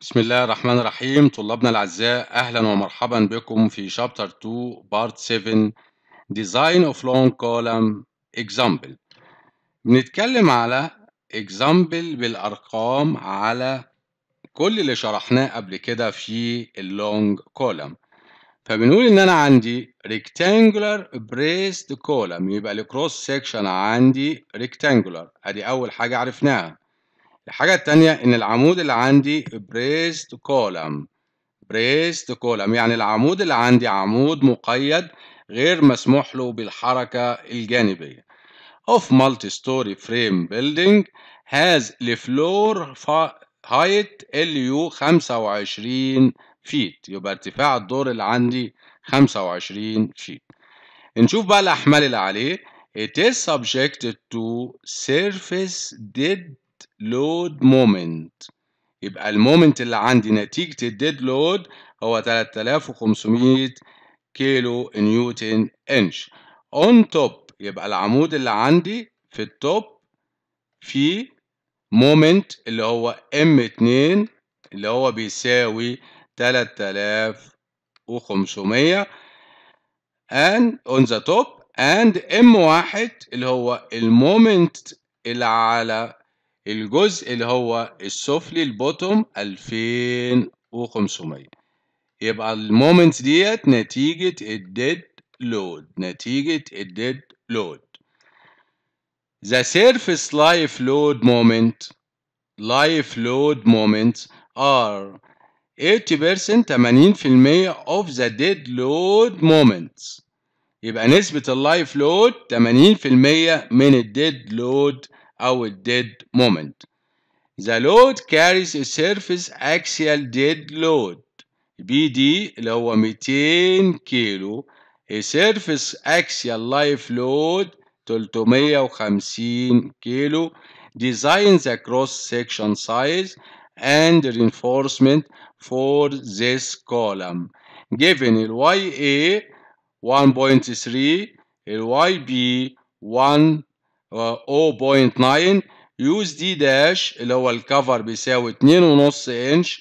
بسم الله الرحمن الرحيم طلابنا الأعزاء أهلا ومرحبا بكم في شابتر 2 بارت 7 Design of Long Column Example بنتكلم على example بالأرقام على كل اللي شرحناه قبل كده في اللونج كولم فبنقول إن أنا عندي rectangular braced column يبقى الكروس سيكشن عندي rectangular أدي أول حاجة عرفناها الحاجة التانية إن العمود اللي عندي بريست كولم بريست كولم يعني العمود اللي عندي عمود مقيد غير مسموح له بالحركة الجانبية of multi-story frame building has the floor height LU 25 feet يبقى ارتفاع الدور اللي عندي 25 feet نشوف بقى الأحمال اللي عليه It is subjected to surface dead لود مومنت يبقى المومنت اللي عندي نتيجة الديد لود هو 3500 كيلو نيوتن انش اون توب يبقى العمود اللي عندي في التوب في مومنت اللي هو ام 2 اللي هو بيساوي 3500 and on the top and M1 اللي هو المومنت اللي على الجزء اللي هو السفلي البوتوم 2500 يبقى المومنت ديت نتيجة الديد لود نتيجة الديد لود The surface life load moment life load moments are 80% 80% of the dead load moments يبقى نسبة اللايف لود 80% من الديد لود our dead moment. The load carries a surface axial dead load BD اللي هو 200 كيلو a surface axial life load 350 كيلو Designs a cross section size and reinforcement for this column given YA 1.3 YB 1 0.9 يوز دي داش اللي هو الكفر بيساوي 2.5 انش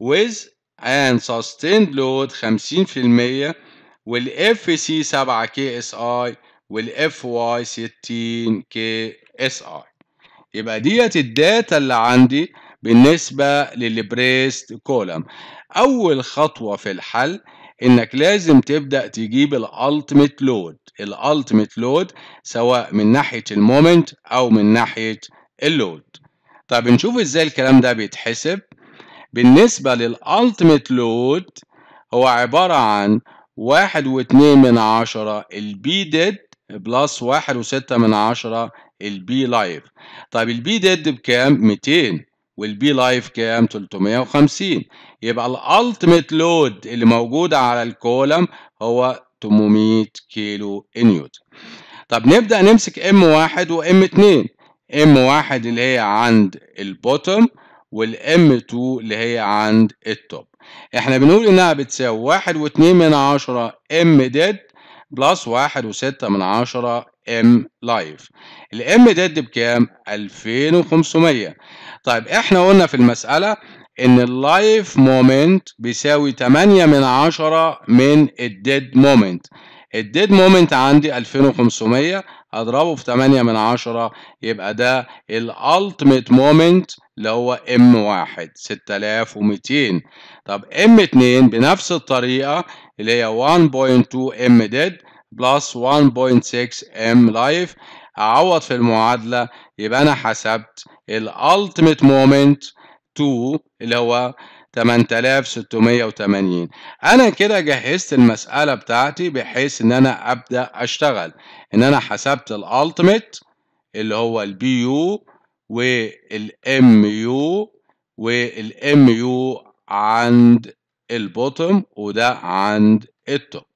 ويز and sustained لود 50% والاف سي 7 كي اس اي والاف واي 60 كي اس اي يبقى ديت الداتا اللي عندي بالنسبة للبريست كولم أول خطوة في الحل انك لازم تبدا تجيب الالتيميت لود الالتيميت لود سواء من ناحيه المومنت او من ناحيه اللود طب نشوف ازاي الكلام ده بيتحسب بالنسبه للالتيميت لود هو عباره عن واحد واتنين من عشرة البي ديد بلس واحد وستة من عشرة البي لايف طيب البي ديد بكام؟ 200 والبي لايف كام 350 يبقى الالتيميت لود اللي موجود على الكولم هو 800 كيلو نيوتن طب نبدا نمسك ام واحد وام اتنين ام واحد اللي هي عند البوتوم والام 2 اللي هي عند التوب احنا بنقول انها بتساوي واحد واتنين من عشرة ام ديد بلس واحد وستة من عشرة ام لايف الام ديد بكام 2500 طيب احنا قلنا في المساله ان اللايف مومنت بيساوي 8 من 10 من الديد مومنت الديد مومنت عندي 2500 اضربه في 8 من 10 يبقى ده الالتيميت مومنت اللي هو ام واحد 6200 طب ام 2 بنفس الطريقه اللي هي 1.2 ام ديد بلس 1.6 ام لايف اعوض في المعادله يبقى انا حسبت الالتيميت مومنت 2 اللي هو 8680 انا كده جهزت المساله بتاعتي بحيث ان انا ابدا اشتغل ان انا حسبت الالتيميت اللي هو البي يو والام يو والام يو عند البوتوم وده عند التوب